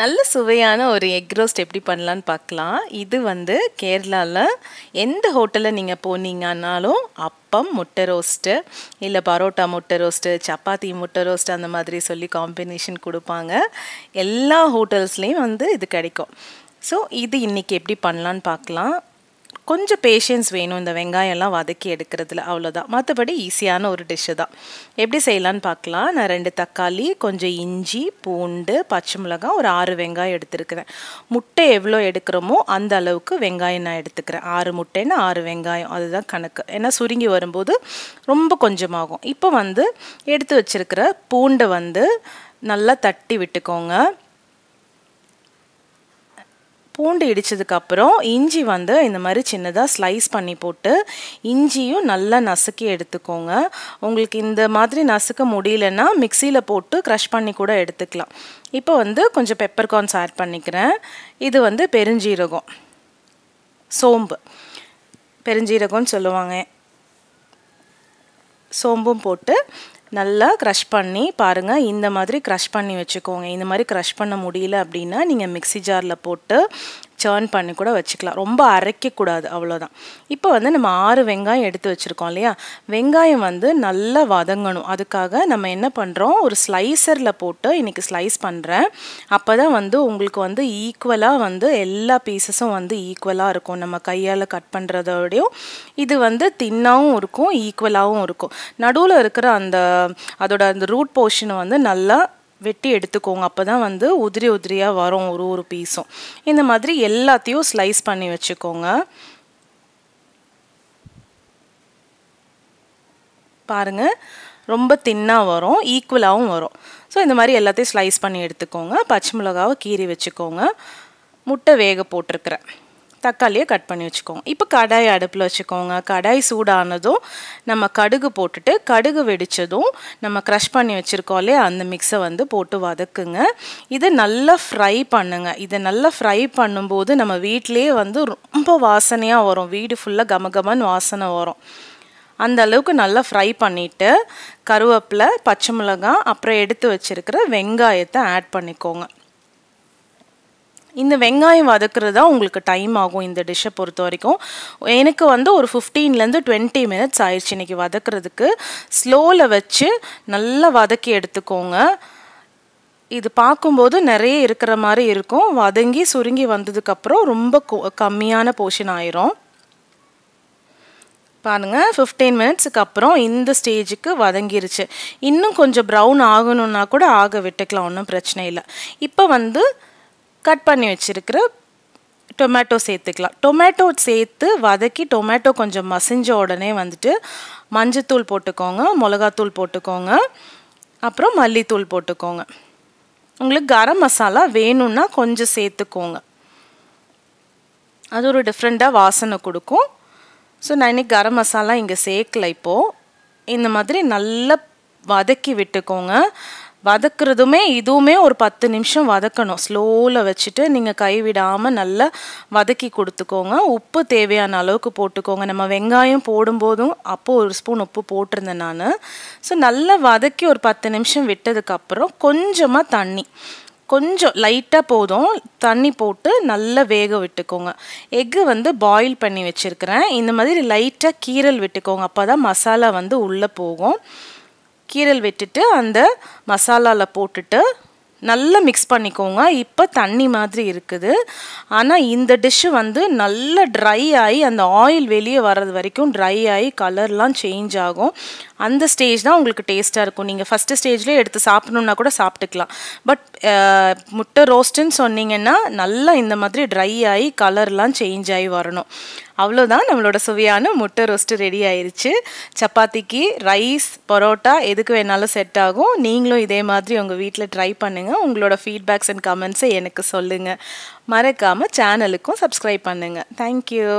நல்ல சுவையான ஒரு எக் ரோஸ்ட் எப்படி பண்ணலான்னு பார்க்கலாம் இது வந்து கேரளாவில் எந்த ஹோட்டலில் நீங்கள் போனீங்கன்னாலும் அப்பம் முட்டை ரோஸ்ட்டு இல்லை பரோட்டா முட்டை ரோஸ்ட்டு சப்பாத்தி முட்டை ரோஸ்ட்டு அந்த மாதிரி சொல்லி காம்பினேஷன் கொடுப்பாங்க எல்லா ஹோட்டல்ஸ்லேயும் வந்து இது கிடைக்கும் ஸோ இது இன்றைக்கி எப்படி பண்ணலான்னு பார்க்கலாம் கொஞ்சம் பேஷன்ஸ் வேணும் இந்த வெங்காயம்லாம் வதக்கி எடுக்கிறதுல அவ்வளோதான் மற்றபடி ஈஸியான ஒரு டிஷ்ஷு தான் எப்படி செய்யலான்னு பார்க்கலாம் நான் ரெண்டு தக்காளி கொஞ்சம் இஞ்சி பூண்டு பச்சை மிளகாய் ஒரு ஆறு வெங்காயம் எடுத்துருக்கிறேன் முட்டை எவ்வளோ எடுக்கிறோமோ அந்த அளவுக்கு வெங்காயம் நான் எடுத்துக்கிறேன் ஆறு முட்டைன்னு ஆறு வெங்காயம் அதுதான் கணக்கு ஏன்னா சுருங்கி வரும்போது ரொம்ப கொஞ்சமாகும் இப்போ வந்து எடுத்து வச்சுருக்கிற பூண்டை வந்து நல்லா தட்டி விட்டுக்கோங்க பூண்டு இடித்ததுக்கப்புறம் இஞ்சி வந்து இந்த மாதிரி சின்னதாக ஸ்லைஸ் பண்ணி போட்டு இஞ்சியும் நல்லா நசுக்கி எடுத்துக்கோங்க உங்களுக்கு இந்த மாதிரி நசுக்க முடியலன்னா மிக்சியில் போட்டு க்ரஷ் பண்ணி கூட எடுத்துக்கலாம் இப்போ வந்து கொஞ்சம் பெப்பர் கார்ன்ஸ் ஆட் பண்ணிக்கிறேன் இது வந்து பெருஞ்சீரகம் சோம்பு பெருஞ்சீரகம்னு சொல்லுவாங்க சோம்பும் போட்டு நல்லா க்ரஷ் பண்ணி பாருங்கள் இந்த மாதிரி க்ரஷ் பண்ணி வச்சுக்கோங்க இந்த மாதிரி க்ரஷ் பண்ண முடியல அப்படின்னா நீங்கள் மிக்சி ஜாரில் போட்டு சேர்ன் பண்ணி கூட வச்சுக்கலாம் ரொம்ப அரைக்கக்கூடாது அவ்வளோதான் இப்போ வந்து நம்ம ஆறு வெங்காயம் எடுத்து வச்சுருக்கோம் இல்லையா வெங்காயம் வந்து நல்லா வதங்கணும் அதுக்காக நம்ம என்ன பண்ணுறோம் ஒரு ஸ்லைசரில் போட்டு இன்றைக்கி ஸ்லைஸ் பண்ணுறேன் அப்போ தான் வந்து உங்களுக்கு வந்து ஈக்குவலாக வந்து எல்லா பீசஸும் வந்து ஈக்குவலாக இருக்கும் நம்ம கையால் கட் பண்ணுறதோடையும் இது வந்து தின்னாகவும் இருக்கும் ஈக்குவலாகவும் இருக்கும் நடுவில் இருக்கிற அந்த அதோட அந்த ரூட் போர்ஷனை வந்து நல்லா வெட்டி எடுத்துக்கோங்க அப்போ தான் வந்து உதிரி உதிரியாக வரும் ஒரு ஒரு பீஸும் இந்த மாதிரி எல்லாத்தையும் ஸ்லைஸ் பண்ணி வச்சுக்கோங்க பாருங்கள் ரொம்ப தின்னாக வரும் ஈக்குவலாகவும் வரும் ஸோ இந்த மாதிரி எல்லாத்தையும் ஸ்லைஸ் பண்ணி எடுத்துக்கோங்க பச்சை மிளகாவை கீறி வச்சுக்கோங்க முட்டை வேக போட்டிருக்கிறேன் தக்காளியை கட் பண்ணி வச்சுக்கோங்க இப்போ கடாய் அடுப்பில் வச்சுக்கோங்க கடாய் சூடானதும் நம்ம கடுகு போட்டுட்டு கடுகு வெடித்ததும் நம்ம க்ரஷ் பண்ணி வச்சுருக்கோம் இல்லையா அந்த மிக்ஸை வந்து போட்டு வதக்குங்க இதை நல்லா ஃப்ரை பண்ணுங்க இதை நல்லா ஃப்ரை பண்ணும்போது நம்ம வீட்டிலேயே வந்து ரொம்ப வாசனையாக வரும் வீடு ஃபுல்லாக கமகமன்னு வாசனை வரும் அந்த அளவுக்கு நல்லா ஃப்ரை பண்ணிவிட்டு கருவேப்பிலை பச்சை மிளகாய் அப்புறம் எடுத்து வச்சுருக்கிற வெங்காயத்தை ஆட் பண்ணிக்கோங்க இந்த வெங்காயம் வதக்குறது தான் உங்களுக்கு டைம் ஆகும் இந்த டிஷ்ஷை பொறுத்த வரைக்கும் எனக்கு வந்து ஒரு ஃபிஃப்டீன்லேருந்து டுவெண்ட்டி மினிட்ஸ் ஆயிடுச்சு இன்றைக்கி வதக்குறதுக்கு ஸ்லோவில் வச்சு நல்லா வதக்கி எடுத்துக்கோங்க இது பார்க்கும்போது நிறைய இருக்கிற மாதிரி இருக்கும் வதங்கி சுருங்கி வந்ததுக்கப்புறம் ரொம்ப கம்மியான போர்ஷன் ஆயிரும் பாருங்கள் ஃபிஃப்டீன் மினிட்ஸுக்கு அப்புறம் இந்த ஸ்டேஜுக்கு வதங்கிருச்சு இன்னும் கொஞ்சம் ப்ரௌன் ஆகணுன்னா கூட ஆக விட்டுக்கலாம் ஒன்றும் பிரச்சனை இல்லை இப்போ வந்து கட் பண்ணி வச்சுருக்கிற டொமேட்டோ சேர்த்துக்கலாம் டொமேட்டோ சேர்த்து வதக்கி டொமேட்டோ கொஞ்சம் மசிஞ்ச உடனே வந்துட்டு மஞ்சத்தூள் போட்டுக்கோங்க மிளகாத்தூள் போட்டுக்கோங்க அப்புறம் மல்லித்தூள் போட்டுக்கோங்க உங்களுக்கு கரம் மசாலா வேணும்னா கொஞ்சம் சேர்த்துக்கோங்க அது ஒரு டிஃப்ரெண்ட்டாக வாசனை கொடுக்கும் ஸோ நான் இன்றைக்கி கரம் மசாலா இங்கே சேர்க்கல இப்போது இந்த மாதிரி நல்லா வதக்கி விட்டுக்கோங்க வதக்குறதுமே இதுவுமே ஒரு பத்து நிமிஷம் வதக்கணும் ஸ்லோவில் வச்சுட்டு நீங்கள் கைவிடாமல் நல்லா வதக்கி கொடுத்துக்கோங்க உப்பு தேவையான அளவுக்கு போட்டுக்கோங்க நம்ம வெங்காயம் போடும்போதும் அப்போது ஒரு ஸ்பூன் உப்பு போட்டிருந்தேன் நான் ஸோ நல்லா வதக்கி ஒரு பத்து நிமிஷம் விட்டதுக்கப்புறம் கொஞ்சமாக தண்ணி கொஞ்சம் லைட்டாக போதும் தண்ணி போட்டு நல்லா வேக விட்டுக்கோங்க எக்கு வந்து பாயில் பண்ணி வச்சுருக்கிறேன் இந்த மாதிரி லைட்டாக கீரல் விட்டுக்கோங்க அப்போ தான் மசாலா வந்து உள்ளே போகும் கீரல் வெட்டிட்டு அந்த மசாலாவில் போட்டுட்டு நல்லா மிக்ஸ் பண்ணிக்கோங்க இப்போ தண்ணி மாதிரி இருக்குது ஆனால் இந்த டிஷ்ஷு வந்து நல்லா ட்ரை ஆகி அந்த ஆயில் வெளியே வர்றது வரைக்கும் ட்ரை ஆகி கலர்லாம் சேஞ்ச் ஆகும் அந்த ஸ்டேஜ் தான் உங்களுக்கு டேஸ்ட்டாக இருக்கும் நீங்கள் ஃபஸ்ட்டு ஸ்டேஜ்லேயே எடுத்து சாப்பிடணுன்னா கூட சாப்பிட்டுக்கலாம் பட் முட்டை ரோஸ்ட்டுன்னு சொன்னீங்கன்னா நல்லா இந்த மாதிரி ட்ரை ஆகி கலர்லாம் சேஞ்ச் ஆகி வரணும் அவ்வளோதான் நம்மளோட சுவையான முட்டை ரோஸ்ட்டு ரெடி ஆயிடுச்சு சப்பாத்திக்கு ரைஸ் பரோட்டா எதுக்கு வேணாலும் செட் ஆகும் நீங்களும் இதே மாதிரி உங்கள் வீட்டில் ட்ரை பண்ணுங்கள் உங்களோட ஃபீட்பேக்ஸ் அண்ட் கமெண்ட்ஸை எனக்கு சொல்லுங்கள் மறக்காமல் சேனலுக்கும் சப்ஸ்கிரைப் பண்ணுங்கள் தேங்க்யூ